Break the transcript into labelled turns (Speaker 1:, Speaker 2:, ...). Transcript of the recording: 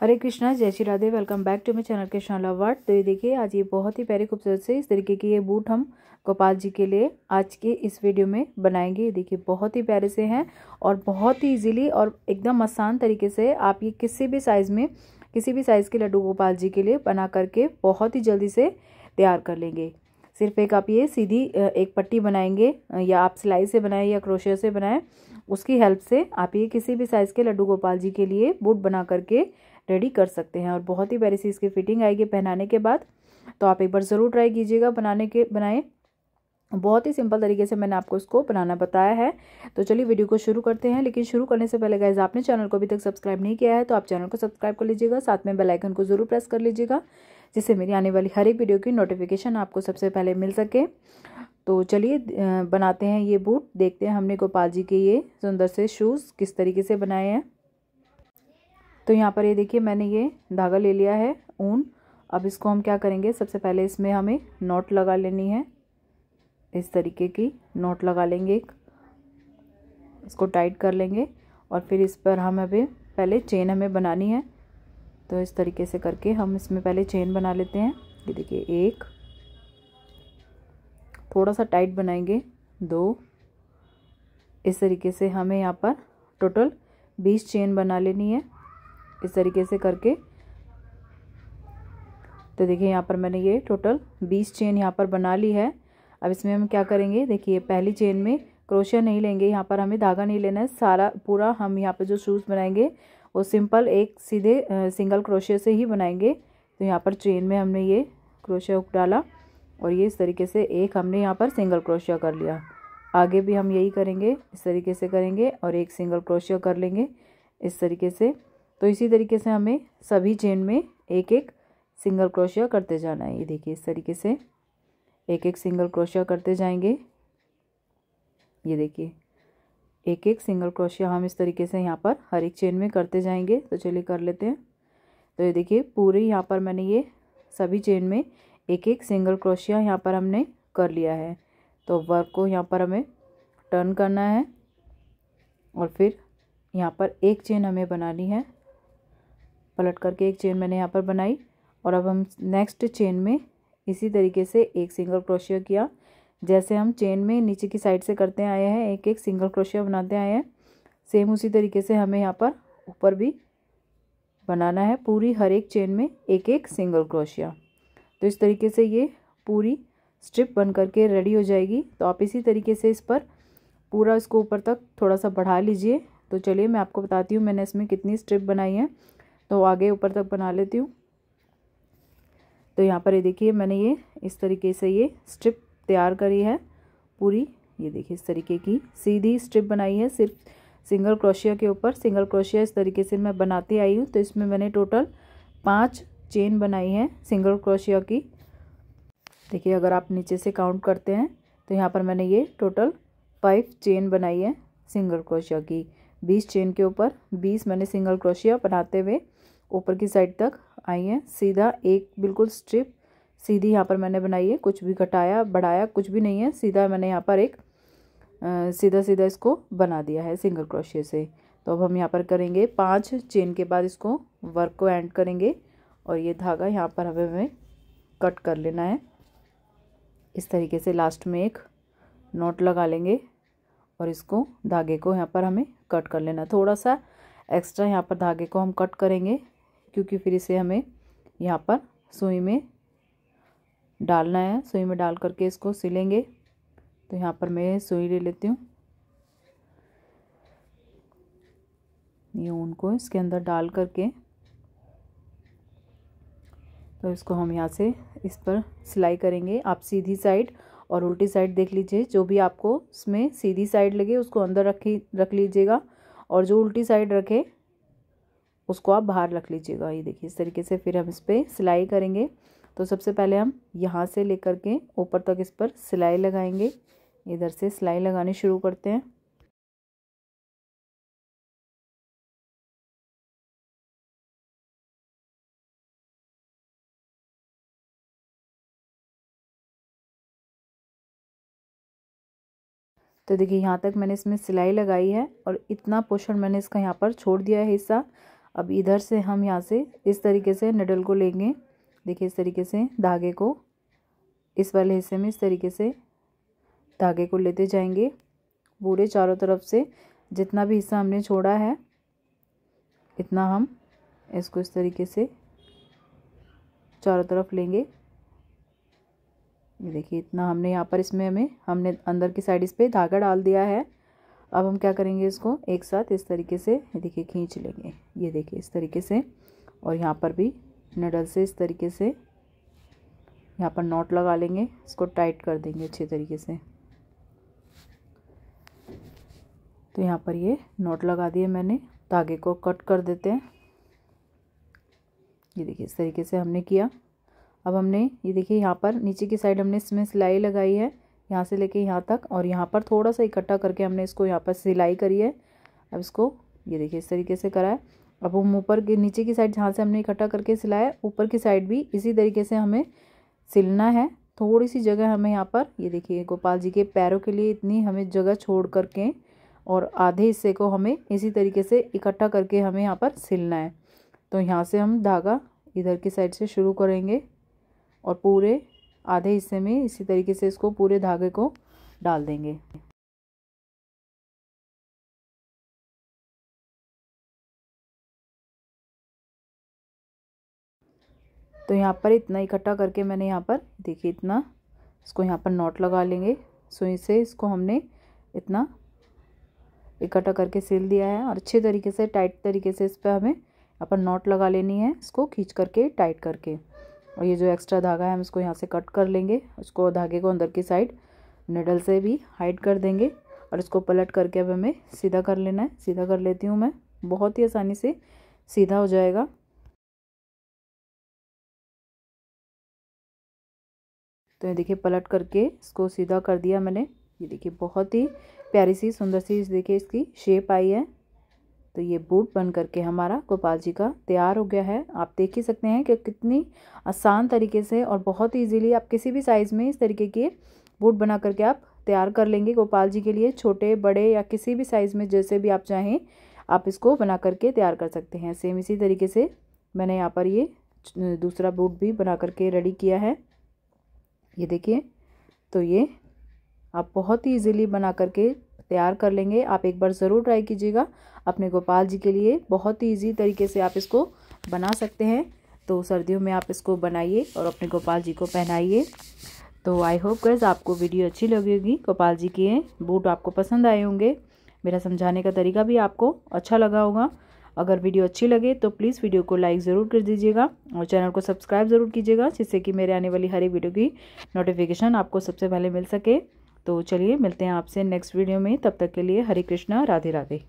Speaker 1: हरे कृष्णा जय Shri Radhe welcome back to my channel Krishna love वर्ट तो ये देखिए आज ये बहुत ही प्यारे खूबसूरत से इस तरीके के ये बूट हम गोपाल जी के लिए आज के इस वीडियो में बनाएंगे ये देखिए बहुत ही प्यारे से हैं और बहुत ही इजीली और एकदम आसान तरीके से आप ये किसी भी साइज़ में किसी भी साइज़ के लड्डू गोपाल जी के लिए बना करके बहुत ही जल्दी से तैयार कर लेंगे सिर्फ एक आप ये सीधी एक पट्टी बनाएंगे या आप सिलाई से बनाएं या क्रोशे से बनाएं उसकी हेल्प से आप ये किसी भी साइज़ के लड्डू गोपाल जी के लिए बूट बना करके रेडी कर सकते हैं और बहुत ही प्यारी सी इसकी फिटिंग आएगी पहनाने के बाद तो आप एक बार ज़रूर ट्राई कीजिएगा बनाने के बनाए बहुत ही सिंपल तरीके से मैंने आपको इसको बनाना बताया है तो चलिए वीडियो को शुरू करते हैं लेकिन शुरू करने से पहले गाइज आपने चैनल को अभी तक सब्सक्राइब नहीं किया है तो आप चैनल को सब्सक्राइब कर लीजिएगा साथ में बेल आइकन को ज़रूर प्रेस कर लीजिएगा जिससे मेरी आने वाली हर एक वीडियो की नोटिफिकेशन आपको सबसे पहले मिल सके तो चलिए बनाते हैं ये बूट देखते हैं हमने गोपाल जी के ये सुंदर से शूज़ किस तरीके से बनाए हैं तो यहाँ पर ये देखिए मैंने ये धागा ले लिया है ऊन अब इसको हम क्या करेंगे सबसे पहले इसमें हमें नोट लगा लेनी है इस तरीके की नोट लगा लेंगे एक इसको टाइट कर लेंगे और फिर इस पर हम अभी पहले चेन हमें बनानी है तो इस तरीके से करके हम इसमें पहले चेन बना लेते हैं ये देखिए एक थोड़ा सा टाइट बनाएंगे दो इस तरीके से हमें यहाँ पर टोटल बीस चेन बना लेनी है इस तरीके से करके तो देखिए यहाँ पर मैंने ये टोटल बीस चेन यहाँ पर बना ली है अब इसमें हम क्या करेंगे देखिए पहली चेन में क्रोशिया नहीं लेंगे यहाँ पर हमें धागा नहीं लेना है सारा पूरा हम यहाँ पर जो शूज़ बनाएंगे वो सिंपल एक सीधे सिंगल क्रोशिया से ही बनाएंगे तो यहाँ पर चेन में हमने ये क्रोशिया हुक डाला और ये इस तरीके से एक हमने यहाँ पर सिंगल क्रोशिया कर लिया आगे भी हम यही करेंगे इस तरीके से करेंगे और एक सिंगल क्रोशिया कर लेंगे इस तरीके से तो इसी तरीके से हमें सभी चेन में एक एक सिंगल क्रोशिया करते जाना है ये देखिए इस तरीके से एक एक सिंगल क्रोशिया करते जाएंगे ये देखिए एक एक सिंगल क्रोशिया हम इस तरीके से यहाँ पर हर एक चेन में करते जाएंगे तो चलिए कर लेते हैं तो ये देखिए पूरे यहाँ पर मैंने ये सभी चेन में एक एक सिंगल क्रोशिया यहाँ पर हमने कर लिया है तो वर्क को यहाँ पर हमें टर्न करना है और फिर यहाँ पर एक चेन हमें बनानी है पलट करके एक चेन मैंने यहाँ पर बनाई और अब हम नेक्स्ट चेन में इसी तरीके से एक सिंगल क्रोशिया किया जैसे हम चेन में नीचे की साइड से करते आए हैं एक एक सिंगल क्रोशिया बनाते आए हैं सेम उसी तरीके से हमें यहाँ पर ऊपर भी बनाना है पूरी हर एक चेन में एक एक सिंगल क्रोशिया तो इस तरीके से ये पूरी स्ट्रिप बन करके रेडी हो जाएगी तो आप इसी तरीके से इस पर पूरा इसको ऊपर तक थोड़ा सा बढ़ा लीजिए तो चलिए मैं आपको बताती हूँ मैंने इसमें कितनी स्ट्रिप बनाई है तो आगे ऊपर तक बना लेती हूँ तो यहाँ पर ये देखिए मैंने ये इस तरीके से ये स्ट्रिप तैयार करी है पूरी ये देखिए इस तरीके की सीधी स्ट्रिप बनाई है सिर्फ सिंगल क्रोशिया के ऊपर सिंगल क्रोशिया इस तरीके से मैं बनाती आई हूँ तो इसमें मैंने टोटल पाँच चेन बनाई है सिंगल क्रोशिया की देखिए अगर आप नीचे से काउंट करते हैं तो यहाँ पर मैंने ये टोटल फाइव चेन बनाई है सिंगल क्रोशिया की बीस चेन के ऊपर बीस मैंने सिंगल क्रोशिया बनाते हुए ऊपर की साइड तक आई हैं सीधा एक बिल्कुल स्ट्रिप सीधी यहाँ पर मैंने बनाई है कुछ भी घटाया बढ़ाया कुछ भी नहीं है सीधा मैंने यहाँ पर एक आ, सीधा सीधा इसको बना दिया है सिंगल क्रोशिया से तो अब हम यहाँ पर करेंगे पांच चेन के बाद इसको वर्क को एंड करेंगे और ये धागा यहाँ पर हमें हमें कट कर लेना है इस तरीके से लास्ट में एक नोट लगा लेंगे और इसको धागे को यहाँ पर हमें कट कर लेना थोड़ा सा एक्स्ट्रा यहाँ पर धागे को हम कट करेंगे क्योंकि फिर इसे हमें यहाँ पर सुई में डालना है सुई में डाल करके इसको सिलेंगे तो यहाँ पर मैं सुई ले लेती हूँ ये ऊन को इसके अंदर डाल करके तो इसको हम यहाँ से इस पर सिलाई करेंगे आप सीधी साइड और उल्टी साइड देख लीजिए जो भी आपको इसमें सीधी साइड लगे उसको अंदर रखी रख लीजिएगा और जो उल्टी साइड रखे उसको आप बाहर रख लीजिएगा ये देखिए इस तरीके से फिर हम इस पर सिलाई करेंगे तो सबसे पहले हम यहाँ से लेकर के ऊपर तक इस पर सिलाई लगाएंगे इधर से सिलाई लगानी शुरू करते हैं तो देखिए यहाँ तक मैंने इसमें सिलाई लगाई है और इतना पोषण मैंने इसका यहाँ पर छोड़ दिया है हिस्सा अब इधर से हम यहाँ से इस तरीके से निडल को लेंगे देखिए इस तरीके से धागे को इस वाले हिस्से में इस तरीके से धागे को लेते जाएंगे पूरे चारों तरफ से जितना भी हिस्सा हमने छोड़ा है इतना हम इसको इस तरीके से चारों तरफ लेंगे ये देखिए इतना हमने यहाँ पर इसमें हमें हमने अंदर की साइड इस पर धागा डाल दिया है अब हम क्या करेंगे इसको एक साथ इस तरीके से देखिए खींच लेंगे ये देखिए इस तरीके से और यहाँ पर भी नडल से इस तरीके से यहाँ पर नॉट लगा लेंगे इसको टाइट कर देंगे अच्छे तरीके से तो यहाँ पर ये नॉट लगा दिए मैंने धागे को कट कर देते हैं ये देखिए इस तरीके से हमने किया अब हमने ये देखिए यहाँ पर नीचे की साइड हमने इसमें सिलाई लगाई है यहाँ से लेके यहाँ तक और यहाँ पर थोड़ा सा इकट्ठा करके हमने इसको यहाँ पर सिलाई करी है अब इसको ये देखिए इस तरीके से करा है अब हम ऊपर के नीचे की साइड जहाँ से हमने इकट्ठा करके सिलाया ऊपर की साइड भी इसी तरीके से हमें सिलना है थोड़ी सी जगह हमें यहाँ पर ये देखिए गोपाल जी के पैरों के लिए इतनी हमें जगह छोड़ करके और आधे हिस्से को हमें इसी तरीके से इकट्ठा करके हमें यहाँ पर सिलना है तो यहाँ से हम धागा इधर की साइड से शुरू करेंगे और पूरे आधे हिस्से में इसी तरीके से इसको पूरे धागे को डाल देंगे तो यहाँ पर इतना इकट्ठा करके मैंने यहाँ पर देखिए इतना इसको यहाँ पर नॉट लगा लेंगे सुई से इसको हमने इतना इकट्ठा करके सिल दिया है और अच्छे तरीके से टाइट तरीके से इस पर हमें यहाँ पर नॉट लगा लेनी है इसको खींच करके टाइट करके और ये जो एक्स्ट्रा धागा है हम इसको यहाँ से कट कर लेंगे उसको धागे को अंदर की साइड निडल से भी हाइड कर देंगे और इसको पलट करके अब हमें सीधा कर लेना है सीधा कर लेती हूँ मैं बहुत ही आसानी से सीधा हो जाएगा तो ये देखिए पलट करके इसको सीधा कर दिया मैंने ये देखिए बहुत ही प्यारी सी सुंदर सी देखिए इसकी शेप आई है तो ये बूट बन करके हमारा गोपाल जी का तैयार हो गया है आप देख ही सकते हैं कि कितनी आसान तरीके से और बहुत इजीली आप किसी भी साइज़ में इस तरीके के बूट बना करके आप तैयार कर लेंगे गोपाल जी के लिए छोटे बड़े या किसी भी साइज़ में जैसे भी आप चाहें आप इसको बना करके तैयार कर सकते हैं सेम इसी तरीके से मैंने यहाँ पर ये दूसरा बूट भी बना करके रेडी किया है ये देखिए तो ये आप बहुत ही इजीली बना करके तैयार कर लेंगे आप एक बार ज़रूर ट्राई कीजिएगा अपने गोपाल जी के लिए बहुत ही ईजी तरीके से आप इसको बना सकते हैं तो सर्दियों में आप इसको बनाइए और अपने गोपाल जी को पहनाइए तो आई होप गर्ज आपको वीडियो अच्छी लगी होगी गोपाल जी के बूट आपको पसंद आए होंगे मेरा समझाने का तरीका भी आपको अच्छा लगा होगा अगर वीडियो अच्छी लगे तो प्लीज़ वीडियो को लाइक ज़रूर कर दीजिएगा और चैनल को सब्सक्राइब ज़रूर कीजिएगा जिससे कि मेरे आने वाली हर एक वीडियो की नोटिफिकेशन आपको सबसे पहले मिल सके तो चलिए मिलते हैं आपसे नेक्स्ट वीडियो में तब तक के लिए हरे कृष्णा राधे राधे